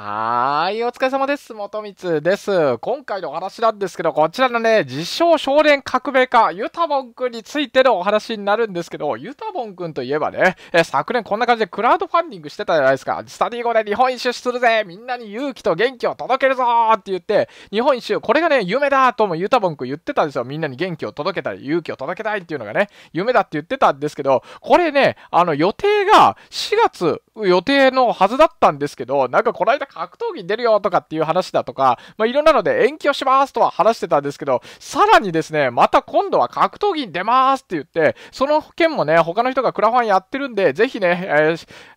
はーい、お疲れ様です。元光です。今回のお話なんですけど、こちらのね、自称少年革命家、ユタボンくんについてのお話になるんですけど、ユタボンくんといえばね、え昨年こんな感じでクラウドファンディングしてたじゃないですか。スタディー後で日本一周するぜみんなに勇気と元気を届けるぞって言って、日本一周、これがね、夢だともユタボンくん言ってたんですよ。みんなに元気を届けたり、勇気を届けたいっていうのがね、夢だって言ってたんですけど、これね、あの予定が4月予定のはずだったんですけど、なんかこの間格闘技に出るよとかっていう話だとか、まあ、いろんなので延期をしますとは話してたんですけど、さらにですね、また今度は格闘技に出ますって言って、その件もね、他の人がクラファンやってるんで、ぜひね、え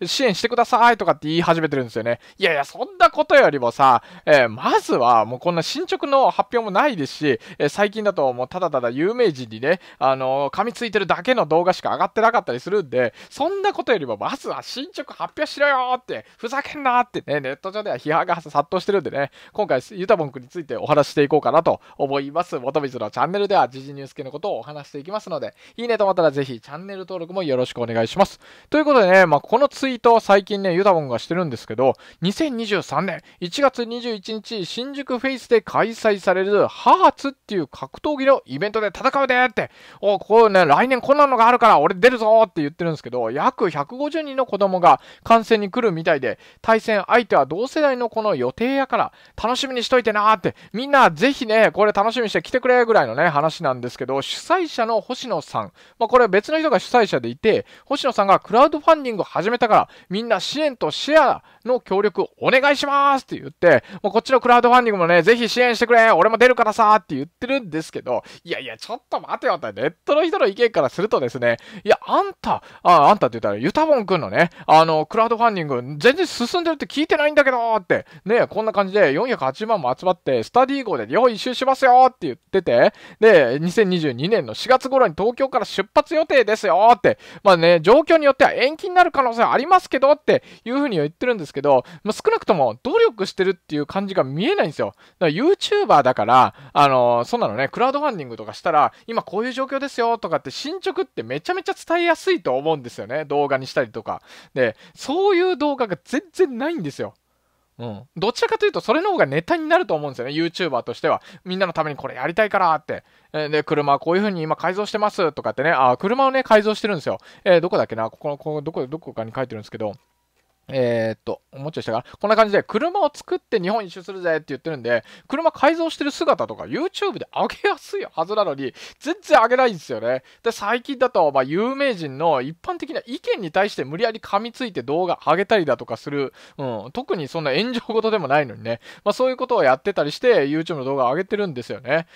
ー、支援してくださいとかって言い始めてるんですよね。いやいや、そんなことよりもさ、えー、まずはもうこんな進捗の発表もないですし、えー、最近だともうただただ有名人にね、あの噛みついてるだけの動画しか上がってなかったりするんで、そんなことよりもまずは進捗発発表しろよって、ふざけんなって、ね、ネット上では批判が殺到してるんでね、今回、ユタボン君についてお話していこうかなと思います。元水のチャンネルでは、時事ニュース系のことをお話していきますので、いいねと思ったらぜひチャンネル登録もよろしくお願いします。ということでね、まあ、このツイートを最近ね、ユタボンがしてるんですけど、2023年1月21日、新宿フェイスで開催されるハーツっていう格闘技のイベントで戦うでって、おこうね、来年こんなのがあるから俺出るぞって言ってるんですけど、約150人の子供が観戦に来るみたいで、対戦相手は同世代のこの予定やから、楽しみにしといてなーって、みんなぜひね、これ楽しみにして来てくれぐらいのね、話なんですけど、主催者の星野さん、まあ、これ別の人が主催者でいて、星野さんがクラウドファンディングを始めたから、みんな支援とシェアの協力お願いしますって言って、もうこっちのクラウドファンディングもね、ぜひ支援してくれ俺も出るからさって言ってるんですけど、いやいや、ちょっと待てよって、ネットの人の意見からするとですね、いや、あんた、あ、あんたって言ったら、ユタボンんのね、あの、クラウドファンディング全然進んでるって聞いてないんだけどって、ね、こんな感じで480万も集まって、スタディー号で日本一周しますよって言ってて、で、2022年の4月頃に東京から出発予定ですよって、まあね、状況によっては延期になる可能性ありますけどっていうふうに言ってるんですけど、けど、まあ、少なくとも努力してるっていう感じが見えないんですよ。だから YouTuber だから、あのー、そんなのね、クラウドファンディングとかしたら、今こういう状況ですよとかって進捗ってめちゃめちゃ伝えやすいと思うんですよね。動画にしたりとか。で、そういう動画が全然ないんですよ。うん、どちらかというと、それの方がネタになると思うんですよね、YouTuber としては。みんなのためにこれやりたいからって。えで、車はこういう風に今改造してますとかってね、あ、車をね、改造してるんですよ。えー、どこだっけなここの、ここどこ、どこかに書いてるんですけど。えー、っと、もうちょいしたかこんな感じで、車を作って日本一周するぜって言ってるんで、車改造してる姿とか YouTube で上げやすいはずなのに、全然上げないんですよね。で、最近だと、まあ、有名人の一般的な意見に対して無理やり噛みついて動画上げたりだとかする、うん、特にそんな炎上事でもないのにね、まあ、そういうことをやってたりして、YouTube の動画上げてるんですよね。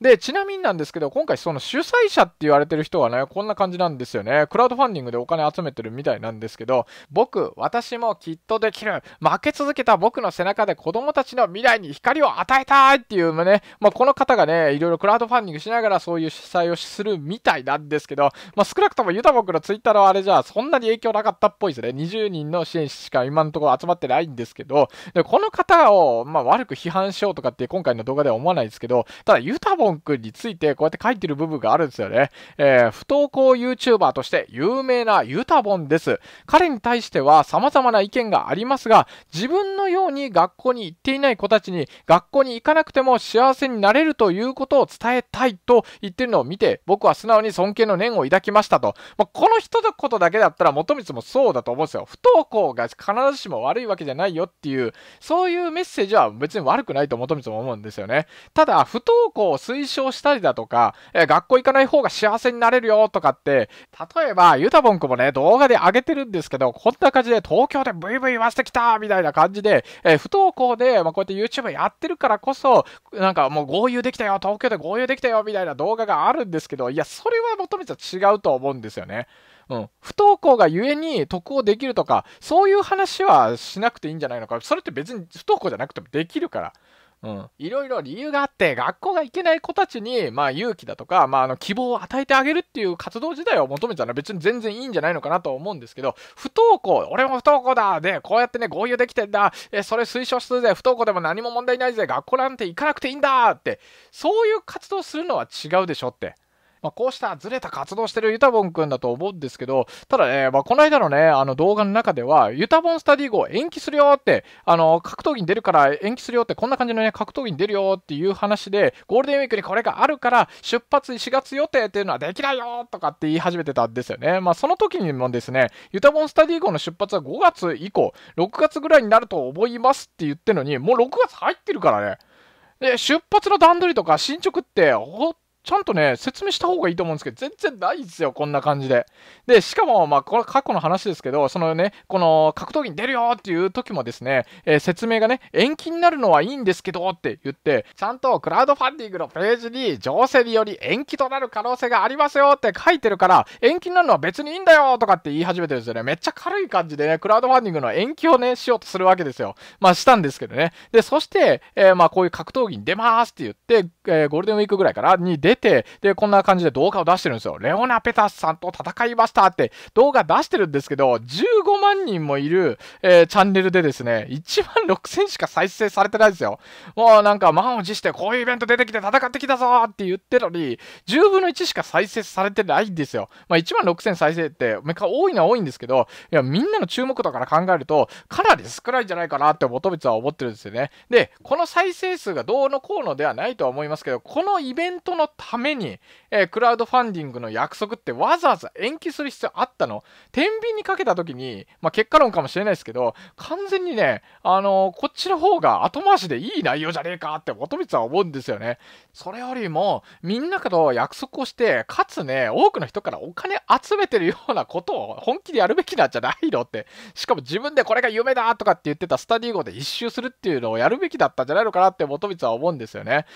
で、ちなみになんですけど、今回その主催者って言われてる人はね、こんな感じなんですよね。クラウドファンディングでお金集めてるみたいなんですけど、僕、私もきっとできる。負け続けた僕の背中で子供たちの未来に光を与えたいっていうね、まあ、この方がね、いろいろクラウドファンディングしながらそういう主催をするみたいなんですけど、まあ、少なくともユタボクのツイッターのあれじゃ、そんなに影響なかったっぽいですね。20人の支援しか今のところ集まってないんですけど、でこの方を、まあ、悪く批判しようとかって今回の動画では思わないですけど、ただユタボポン君についてこうやって書いてる部分があるんですよね。えー、不登校 YouTuber として有名なユタボンです。彼に対しては様々な意見がありますが、自分のように学校に行っていない子たちに学校に行かなくても幸せになれるということを伝えたいと言ってるのを見て、僕は素直に尊敬の念を抱きましたと。まあ、この一言だけだったら元光もそうだと思うんですよ。不登校が必ずしも悪いわけじゃないよっていう、そういうメッセージは別に悪くないと元光も思うんですよね。ただ、不登校を推推奨したりだとか、えー、学校行かない方が幸せになれるよとかって、例えば、ゆたぼんくんもね、動画で上げてるんですけど、こんな感じで東京でブイブイ言わせてきたみたいな感じで、えー、不登校で、まあ、こうやって YouTube やってるからこそ、なんかもう合流できたよ、東京で合流できたよみたいな動画があるんですけど、いや、それは求めちゃ違うと思うんですよね。うん、不登校がゆえに得をできるとか、そういう話はしなくていいんじゃないのか。それって別に不登校じゃなくてもできるから。うん、いろいろ理由があって学校が行けない子たちに、まあ、勇気だとか、まあ、あの希望を与えてあげるっていう活動自体を求めたら別に全然いいんじゃないのかなと思うんですけど不登校俺も不登校だでこうやってね合流できてんだえそれ推奨するぜ不登校でも何も問題ないぜ学校なんて行かなくていいんだってそういう活動するのは違うでしょって。まあ、こうしたずれた活動してるユタボン君だと思うんですけど、ただね、まあ、この間のね、あの動画の中では、ユタボンスタディ号延期するよって、あの、格闘技に出るから延期するよって、こんな感じのね、格闘技に出るよっていう話で、ゴールデンウィークにこれがあるから、出発4月予定っていうのはできないよとかって言い始めてたんですよね。まあ、その時にもですね、ユタボンスタディ号の出発は5月以降、6月ぐらいになると思いますって言ってるのに、もう6月入ってるからね。で、出発の段取りとか進捗って、ほちゃんとね、説明した方がいいと思うんですけど、全然ないですよ、こんな感じで。で、しかも、まあ、これ過去の話ですけど、そのね、この格闘技に出るよっていう時もですね、えー、説明がね、延期になるのはいいんですけどって言って、ちゃんとクラウドファンディングのページに、情勢により延期となる可能性がありますよって書いてるから、延期になるのは別にいいんだよとかって言い始めてるんですよね。めっちゃ軽い感じでね、クラウドファンディングの延期をね、しようとするわけですよ。まあ、したんですけどね。で、そして、えー、まあ、こういう格闘技に出ますって言って、えー、ゴールデンウィークぐらいからに出て、で、こんな感じで動画を出してるんですよ。レオナ・ペタスさんと戦いましたって動画出してるんですけど、15万人もいる、えー、チャンネルでですね、1万6000しか再生されてないんですよ。もうなんか満を持してこういうイベント出てきて戦ってきたぞって言ってるのに、10分の1しか再生されてないんですよ。まあ、1万6000再生って、めか多いのは多いんですけど、いや、みんなの注目度から考えると、かなり少ないんじゃないかなって元めは思ってるんですよね。で、この再生数がどうのこうのではないとは思いますけど、このイベントのために、えー、クラウドファンディングの約束ってわざわざ延期する必要あったの天秤にかけた時に、まあ、結果論かもしれないですけど、完全にね、あのー、こっちの方が後回しでいい内容じゃねえかって元光は思うんですよね。それよりも、みんなと約束をして、かつね、多くの人からお金集めてるようなことを本気でやるべきなんじゃないのって、しかも自分でこれが夢だとかって言ってたスタディー号で一周するっていうのをやるべきだったんじゃないのかなって元光は思うんですよね。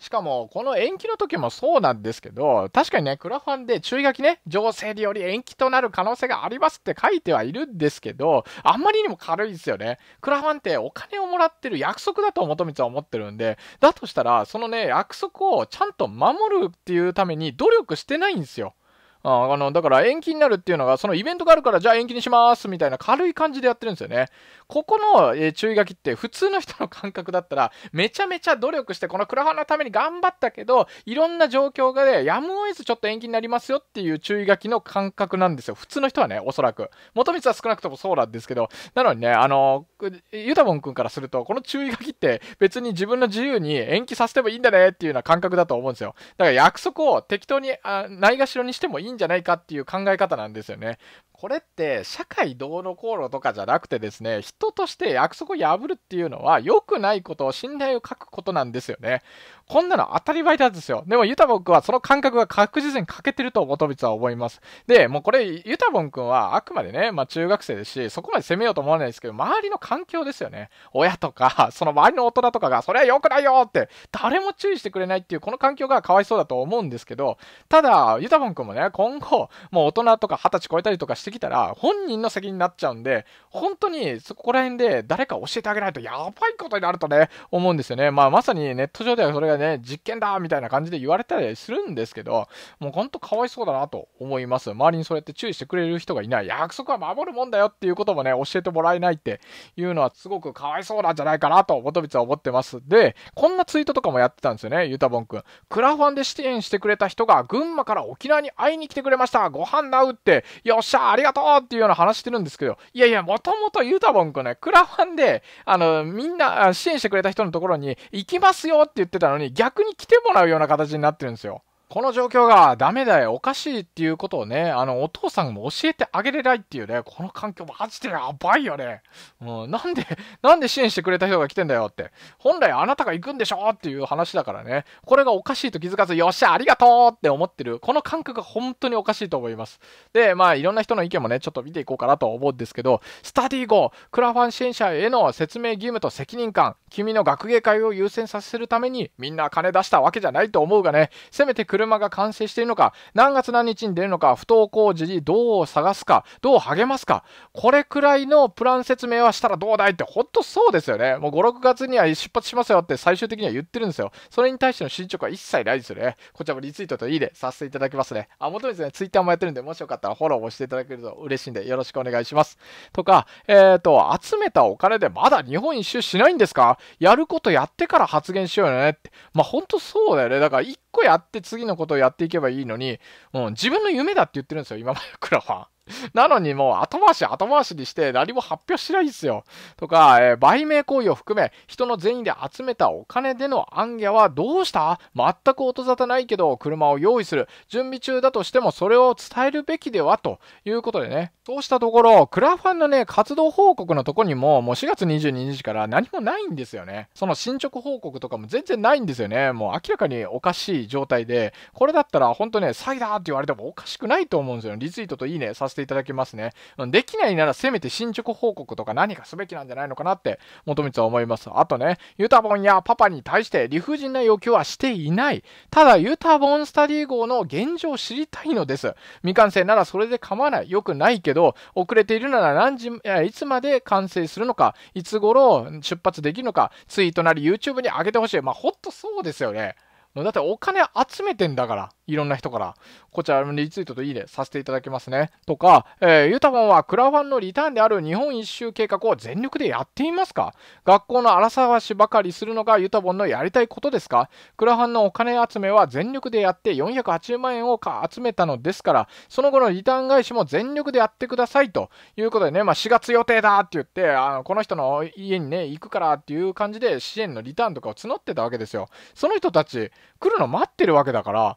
しかも、この延期の時もそうなんですけど、確かにね、クラファンで注意書きね、情勢により延期となる可能性がありますって書いてはいるんですけど、あんまりにも軽いですよね。クラファンってお金をもらってる約束だと元光は思ってるんで、だとしたら、そのね、約束をちゃんと守るっていうために努力してないんですよ。あの、だから延期になるっていうのが、そのイベントがあるから、じゃあ延期にしますみたいな軽い感じでやってるんですよね。ここの、え注意書きって普通の人の感覚だったら、めちゃめちゃ努力して、このクラファンのために頑張ったけど、いろんな状況がで、やむを得ずちょっと延期になりますよっていう注意書きの感覚なんですよ。普通の人はね、おそらく。元光は少なくともそうなんですけど、なのにね、あの、ゆたぼんくんからすると、この注意書きって別に自分の自由に延期させてもいいんだねっていうような感覚だと思うんですよ。だから約束を適当にないがしろにしてもいいんじゃないかっていう考え方なんですよね。これって社会どうのこうのとかじゃなくてですね、人として約束を破るっていうのは、良くないことを信頼を書くことなんですよね。こんなの当たり前なんですよ。でも、ユタボン君はその感覚が確実に欠けてると、元光は思います。で、もうこれ、ユタボン君はあくまでね、まあ中学生ですし、そこまで責めようと思わないですけど、周りの環境ですよね。親とか、その周りの大人とかが、それは良くないよって、誰も注意してくれないっていう、この環境がかわいそうだと思うんですけど、ただ、ユタボン君もね、今後、もう大人とか二十歳超えたりとかしてきたら、本人の責任になっちゃうんで、本当にそここら辺で誰か教えてあげないとやばいことになるとね、思うんですよね。まあ、まさにネット上ではそれがね、実験だみたいな感じで言われたりするんですけど、もうほんとかわいそうだなと思います。周りにそうやって注意してくれる人がいない。約束は守るもんだよっていうこともね、教えてもらえないっていうのはすごくかわいそうなんじゃないかなと、元光は思ってます。で、こんなツイートとかもやってたんですよね、ゆたぼんくん。クラファンで支援してくれた人が群馬から沖縄に会いに来てくれました。ご飯なうって、よっしゃ、ありがとうっていうような話してるんですけど、いやいや、もともとゆたぼんくんとね、クラファンで、あの、みんな、支援してくれた人のところに行きますよって言ってたのに、逆に来てもらうような形になってるんですよ。この状況がダメだよ、おかしいっていうことをね、あの、お父さんも教えてあげれないっていうね、この環境マジでやばいよね。うん、なんで、なんで支援してくれた人が来てんだよって。本来あなたが行くんでしょっていう話だからね。これがおかしいと気づかず、よっしゃ、ありがとうって思ってる。この感覚が本当におかしいと思います。で、まあ、いろんな人の意見もね、ちょっと見ていこうかなと思うんですけど、スタディ後、クラファン支援者への説明義務と責任感、君の学芸会を優先させるために、みんな金出したわけじゃないと思うがね、せめてくる車が完成しているのか、何月何日に出るのか、不登校時にどう探すか、どう励ますか、これくらいのプラン説明はしたらどうだいって、ほんとそうですよね。もう5、6月には出発しますよって最終的には言ってるんですよ。それに対しての進捗は一切ないですよね。こちらもリツイートといいでさせていただきますね。あ、もともですね、ツイッターもやってるんで、もしよかったらフォローもしていただけると嬉しいんで、よろしくお願いします。とか、えっ、ー、と、集めたお金でまだ日本一周しないんですかやることやってから発言しようよねって。まあ、ほんとそうだよね。だから、1個やって次ののことをやっていけばいいのに、うん、自分の夢だって言ってるんですよ、今までクラファン。なのにもう後回し後回しにして何も発表しないんですよ。とか、えー、売名行為を含め、人の善意で集めたお金での暗夜はどうした全く音沙汰ないけど、車を用意する。準備中だとしても、それを伝えるべきではということでね。そうしたところ、クラファンのね、活動報告のとこにも、もう4月22日から何もないんですよね。その進捗報告とかも全然ないんですよね。もう明らかにおかしい状態で、これだったら本当ね、サイダーって言われてもおかしくないと思うんですよ。リツイートといいねさせてていただきますね。できないならせめて進捗報告とか何かすべきなんじゃないのかなって、元光は思います。あとね、ユタボンやパパに対して理不尽な要求はしていない。ただ、ユタボンスタディ号の現状を知りたいのです。未完成ならそれで構わない。よくないけど、遅れているなら何時、いいつまで完成するのか、いつ頃出発できるのか、ツイートなり YouTube に上げてほしい。まあ、ほんとそうですよね。だってお金集めてんだから。いろんな人から、こちらのリツイートといいねさせていただきますね。とか、えー、ユタボンはクラファンのリターンである日本一周計画を全力でやっていますか学校の荒探しばかりするのがユタボンのやりたいことですかクラファンのお金集めは全力でやって480万円を集めたのですから、その後のリターン返しも全力でやってくださいということでね、まあ、4月予定だって言って、あのこの人の家にね、行くからっていう感じで支援のリターンとかを募ってたわけですよ。その人たち来るの待ってるわけだから、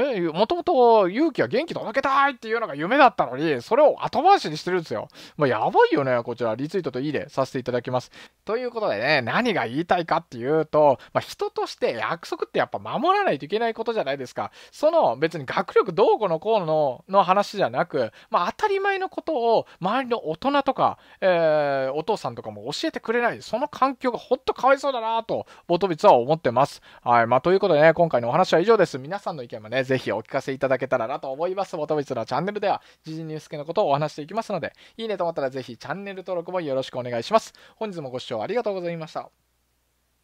え、もともと勇気は元気届けたいっていうのが夢だったのに、それを後回しにしてるんですよ。まあ、やばいよね、こちら、リツイートといいでさせていただきます。ということでね、何が言いたいかっていうと、まあ、人として約束ってやっぱ守らないといけないことじゃないですか。その別に学力どうこのこうのの話じゃなく、まあ、当たり前のことを周りの大人とか、えー、お父さんとかも教えてくれない、その環境がほんとかわいそうだなと、ボトビツは思ってます。はい、まあ、ということでね、今回のお話は以上です。皆さんの意見もね、ぜひお聞かせいただけたらなと思います。元光のチャンネルでは、時事ニュース系のことをお話していきますので、いいねと思ったらぜひチャンネル登録もよろしくお願いします。本日もご視聴ありがとうございました。